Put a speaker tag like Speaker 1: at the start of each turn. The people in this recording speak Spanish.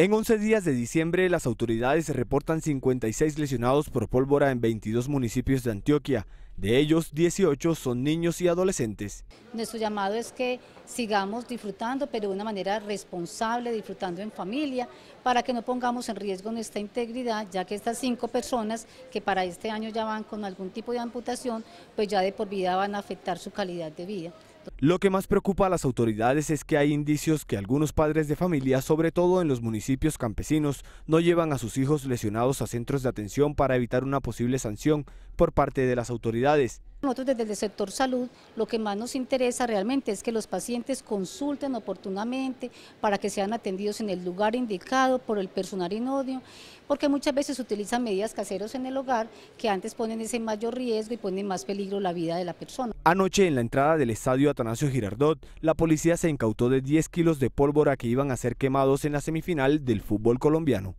Speaker 1: En 11 días de diciembre, las autoridades reportan 56 lesionados por pólvora en 22 municipios de Antioquia. De ellos, 18 son niños y adolescentes.
Speaker 2: Nuestro llamado es que sigamos disfrutando, pero de una manera responsable, disfrutando en familia, para que no pongamos en riesgo nuestra integridad, ya que estas cinco personas que para este año ya van con algún tipo de amputación, pues ya de por vida van a afectar su calidad de vida.
Speaker 1: Lo que más preocupa a las autoridades es que hay indicios que algunos padres de familia, sobre todo en los municipios campesinos, no llevan a sus hijos lesionados a centros de atención para evitar una posible sanción por parte de las autoridades.
Speaker 2: Nosotros desde el sector salud lo que más nos interesa realmente es que los pacientes consulten oportunamente para que sean atendidos en el lugar indicado por el personal inodio, porque muchas veces se utilizan medidas caseras en el hogar que antes ponen ese mayor riesgo y ponen más peligro la vida de la persona.
Speaker 1: Anoche en la entrada del estadio Atanasio Girardot, la policía se incautó de 10 kilos de pólvora que iban a ser quemados en la semifinal del fútbol colombiano.